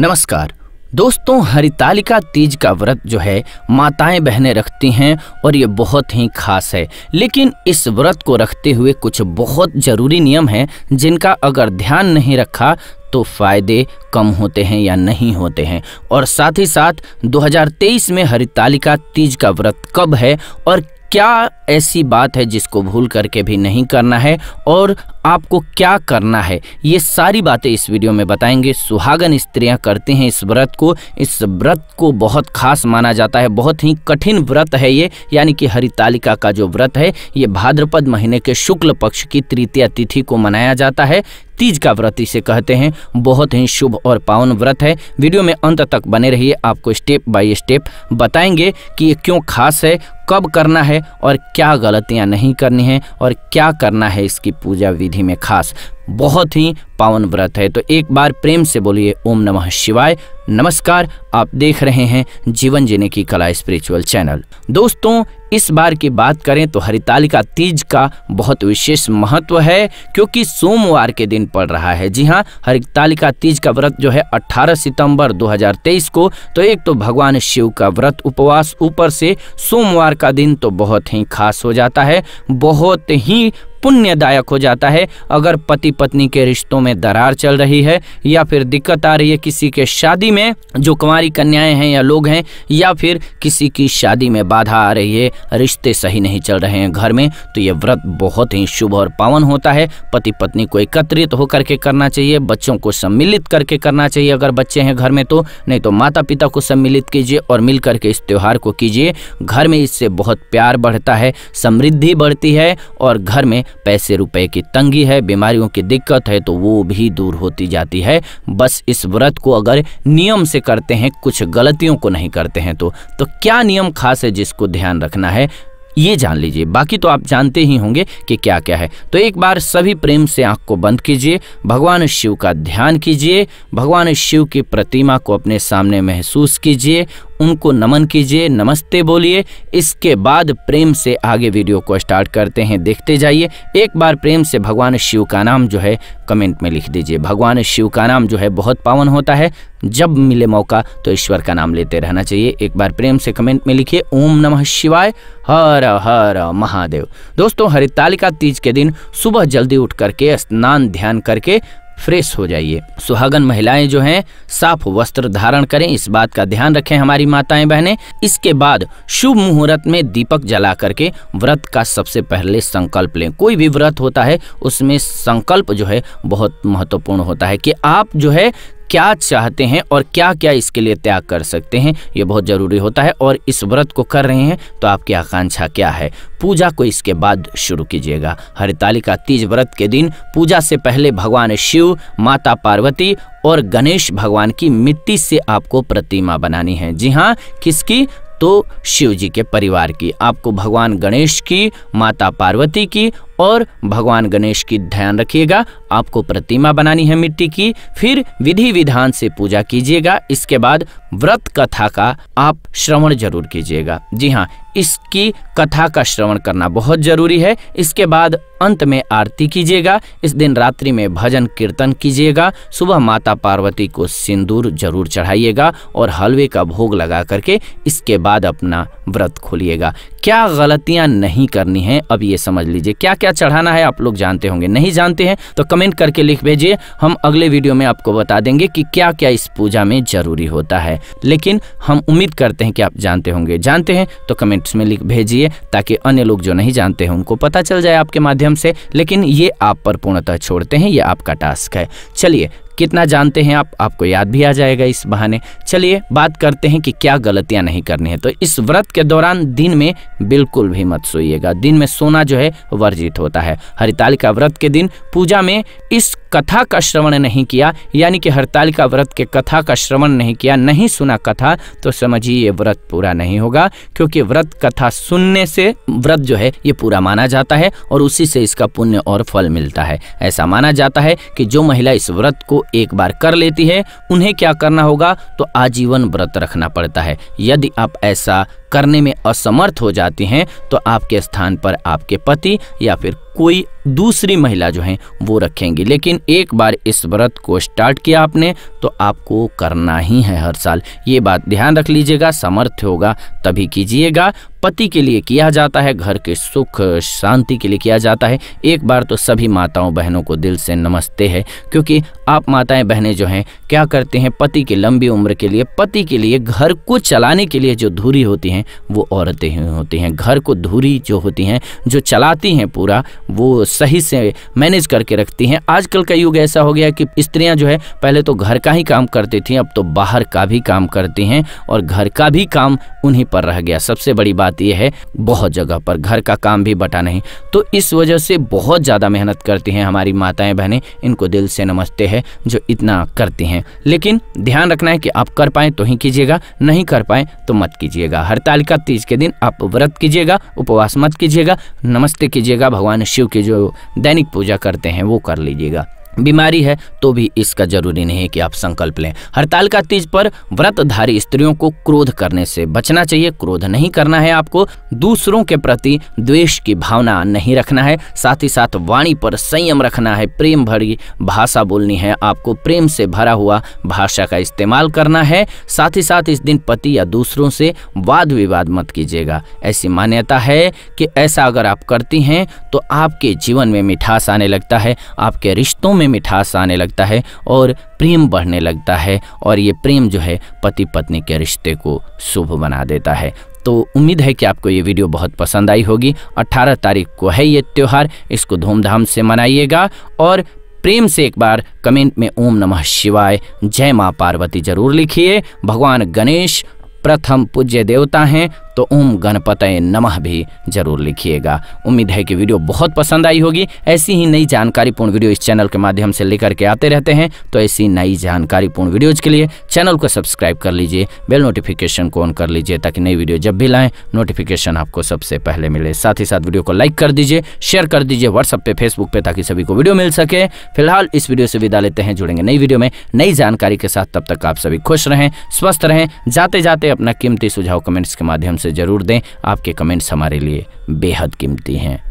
नमस्कार दोस्तों हरितालिका तीज का व्रत जो है माताएं बहनें रखती हैं और ये बहुत ही खास है लेकिन इस व्रत को रखते हुए कुछ बहुत ज़रूरी नियम हैं जिनका अगर ध्यान नहीं रखा तो फ़ायदे कम होते हैं या नहीं होते हैं और साथ ही साथ 2023 में हरितालिका तीज का व्रत कब है और क्या ऐसी बात है जिसको भूल करके भी नहीं करना है और आपको क्या करना है ये सारी बातें इस वीडियो में बताएंगे सुहागन स्त्रियां करती हैं इस व्रत को इस व्रत को बहुत खास माना जाता है बहुत ही कठिन व्रत है ये यानी कि हरितालिका का जो व्रत है ये भाद्रपद महीने के शुक्ल पक्ष की तृतीय तिथि को मनाया जाता है तीज का व्रत इसे कहते हैं बहुत ही शुभ और पावन व्रत है वीडियो में अंत तक बने रहिए आपको स्टेप बाय स्टेप बताएंगे कि ये क्यों खास है कब करना है और क्या गलतियां नहीं करनी है और क्या करना है इसकी पूजा विधि में खास बहुत ही पावन व्रत है तो एक बार प्रेम से बोलिए ओम नमः शिवाय नमस्कार आप देख रहे हैं जीवन जीने की कला स्पिरिचुअल चैनल दोस्तों इस बार की बात करें तो हरितालिका तीज का बहुत विशेष महत्व है क्योंकि सोमवार के दिन पड़ रहा है जी हाँ हरितालिका तीज का व्रत जो है 18 सितंबर 2023 को तो एक तो भगवान शिव का व्रत उपवास ऊपर से सोमवार का दिन तो बहुत ही खास हो जाता है बहुत ही पुण्यदायक हो जाता है अगर पति पत्नी के रिश्तों में दरार चल रही है या फिर दिक्कत आ रही है किसी के शादी में जो कुमारी कन्याएं हैं या लोग हैं या फिर किसी की शादी में बाधा आ रही है रिश्ते सही नहीं चल रहे हैं घर में तो ये व्रत बहुत ही शुभ और पावन होता है पति पत्नी को एकत्रित होकर के करना चाहिए बच्चों को सम्मिलित करके करना चाहिए अगर बच्चे हैं घर में तो नहीं तो माता पिता को सम्मिलित कीजिए और मिल करके इस त्यौहार को कीजिए घर में इससे बहुत प्यार बढ़ता है समृद्धि बढ़ती है और घर में पैसे रुपए की तंगी है बीमारियों की दिक्कत है तो वो भी दूर होती जाती है बस इस व्रत को अगर नियम से करते हैं कुछ गलतियों को नहीं करते हैं तो, तो क्या नियम खास है जिसको ध्यान रखना है ये जान लीजिए बाकी तो आप जानते ही होंगे कि क्या क्या है तो एक बार सभी प्रेम से आंख को बंद कीजिए भगवान शिव का ध्यान कीजिए भगवान शिव की प्रतिमा को अपने सामने महसूस कीजिए उनको नमन कीजिए नमस्ते बोलिए इसके बाद प्रेम से आगे वीडियो को स्टार्ट करते हैं देखते जाइए एक बार प्रेम से भगवान शिव का नाम जो है कमेंट में लिख दीजिए भगवान शिव का नाम जो है बहुत पावन होता है जब मिले मौका तो ईश्वर का नाम लेते रहना चाहिए एक बार प्रेम से कमेंट में लिखिए ओम नमः शिवाय हर हर महादेव दोस्तों हरितालिका तीज के दिन सुबह जल्दी उठ करके स्नान ध्यान करके फ्रेश हो जाइए सुहागन महिलाएं जो हैं साफ वस्त्र धारण करें इस बात का ध्यान रखें हमारी माताएं बहनें इसके बाद शुभ मुहूर्त में दीपक जला करके व्रत का सबसे पहले संकल्प लें कोई भी व्रत होता है उसमें संकल्प जो है बहुत महत्वपूर्ण होता है कि आप जो है क्या चाहते हैं और क्या क्या इसके लिए त्याग कर सकते हैं ये बहुत ज़रूरी होता है और इस व्रत को कर रहे हैं तो आपकी आकांक्षा क्या है पूजा को इसके बाद शुरू कीजिएगा हरितालिका तीज व्रत के दिन पूजा से पहले भगवान शिव माता पार्वती और गणेश भगवान की मिट्टी से आपको प्रतिमा बनानी है जी हाँ किसकी तो शिव जी के परिवार की आपको भगवान गणेश की माता पार्वती की और भगवान गणेश की ध्यान रखिएगा आपको प्रतिमा बनानी है मिट्टी की फिर विधि विधान से पूजा कीजिएगा इसके बाद व्रत कथा का आप श्रवण जरूर कीजिएगा जी हाँ इसकी कथा का श्रवण करना बहुत जरूरी है इसके बाद अंत में आरती कीजिएगा इस दिन रात्रि में भजन कीर्तन कीजिएगा सुबह माता पार्वती को सिंदूर जरूर चढ़ाइएगा और हलवे का भोग लगा करके इसके बाद अपना व्रत खोलिएगा क्या गलतियां नहीं करनी है अब ये समझ लीजिए क्या क्या क्या चढ़ाना है आप लोग जानते होंगे नहीं जानते हैं तो कमेंट करके लिख भेजिए हम अगले वीडियो में आपको बता देंगे कि क्या क्या इस पूजा में जरूरी होता है लेकिन हम उम्मीद करते हैं कि आप जानते होंगे जानते हैं तो कमेंट्स में लिख भेजिए ताकि अन्य लोग जो नहीं जानते हैं उनको पता चल जाए आपके माध्यम से लेकिन ये आप पर पूर्णतः छोड़ते हैं ये आपका टास्क है चलिए कितना जानते हैं आप आपको याद भी आ जाएगा इस बहाने चलिए बात करते हैं कि क्या गलतियां नहीं करनी है तो इस व्रत के दौरान दिन में बिल्कुल भी मत सोइएगा दिन में सोना जो है वर्जित होता है हरितालिका व्रत के दिन पूजा में इस कथा का श्रवण नहीं किया यानी कि हड़ताल का व्रत के कथा का श्रवण नहीं किया नहीं सुना कथा तो समझिए ये व्रत पूरा नहीं होगा क्योंकि व्रत कथा सुनने से व्रत जो है ये पूरा माना जाता है और उसी से इसका पुण्य और फल मिलता है ऐसा माना जाता है कि जो महिला इस व्रत को एक बार कर लेती है उन्हें क्या करना होगा तो आजीवन व्रत रखना पड़ता है यदि आप ऐसा करने में असमर्थ हो जाती हैं तो आपके स्थान पर आपके पति या फिर कोई दूसरी महिला जो है वो रखेंगी लेकिन एक बार इस व्रत को स्टार्ट किया आपने तो आपको करना ही है हर साल ये बात ध्यान रख लीजिएगा समर्थ होगा तभी कीजिएगा पति के लिए किया जाता है घर के सुख शांति के लिए किया जाता है एक बार तो सभी माताओं बहनों को दिल से नमस्ते है क्योंकि आप माताएं बहनें जो हैं क्या करते हैं पति की लंबी उम्र के लिए पति के लिए घर को चलाने के लिए जो धूरी होती हैं वो औरतें ही होती हैं घर को धूरी जो होती हैं जो चलाती हैं पूरा वो सही से मैनेज करके रखती हैं आजकल का युग ऐसा हो गया कि स्त्रियाँ जो है पहले तो घर का ही काम करती थी अब तो बाहर का भी काम करती हैं और घर का भी काम उन्हीं पर रह गया सबसे बड़ी बात यह है बहुत जगह पर घर का काम भी बटा नहीं तो इस वजह से बहुत ज़्यादा मेहनत करती हैं हमारी माताएं बहनें इनको दिल से नमस्ते हैं जो इतना करती हैं लेकिन ध्यान रखना है कि आप कर पाएँ तो ही कीजिएगा नहीं कर पाएँ तो मत कीजिएगा हर तालिका तीज के दिन आप व्रत कीजिएगा उपवास मत कीजिएगा नमस्ते कीजिएगा भगवान शिव की जो दैनिक पूजा करते हैं वो कर लीजिएगा बीमारी है तो भी इसका जरूरी नहीं है कि आप संकल्प लें हड़ताल का तीज पर व्रतधारी स्त्रियों को क्रोध करने से बचना चाहिए क्रोध नहीं करना है आपको दूसरों के प्रति द्वेष की भावना नहीं रखना है साथ ही साथ वाणी पर संयम रखना है प्रेम भरी भाषा बोलनी है आपको प्रेम से भरा हुआ भाषा का इस्तेमाल करना है साथ ही साथ इस दिन पति या दूसरों से वाद विवाद मत कीजिएगा ऐसी मान्यता है कि ऐसा अगर आप करती हैं तो आपके जीवन में मिठास आने लगता है आपके रिश्तों में में मिठास आने लगता है और प्रेम बढ़ने लगता है और ये प्रेम जो है पति पत्नी के रिश्ते को शुभ बना देता है तो उम्मीद है कि आपको ये वीडियो बहुत पसंद आई होगी 18 तारीख को है ये त्यौहार इसको धूमधाम से मनाइएगा और प्रेम से एक बार कमेंट में ओम नमः शिवाय जय माँ पार्वती जरूर लिखिए भगवान गणेश प्रथम पूज्य देवता हैं तो ओम गणपत नमः भी जरूर लिखिएगा उम्मीद है कि वीडियो बहुत पसंद आई होगी ऐसी ही नई जानकारीपूर्ण वीडियो इस चैनल के माध्यम से लेकर के आते रहते हैं तो ऐसी नई जानकारीपूर्ण वीडियोज के लिए चैनल को सब्सक्राइब कर लीजिए बेल नोटिफिकेशन को ऑन कर लीजिए ताकि नई वीडियो जब भी लाएँ नोटिफिकेशन आपको सबसे पहले मिले साथ ही साथ वीडियो को लाइक कर दीजिए शेयर कर दीजिए व्हाट्सएप पे फेसबुक पे ताकि सभी को वीडियो मिल सके फिलहाल इस वीडियो से विदा लेते हैं जुड़ेंगे नई वीडियो में नई जानकारी के साथ तब तक आप सभी खुश रहें स्वस्थ रहें जाते जाते अपना कीमती सुझाव कमेंट्स के माध्यम से जरूर दें आपके कमेंट्स हमारे लिए बेहद कीमती हैं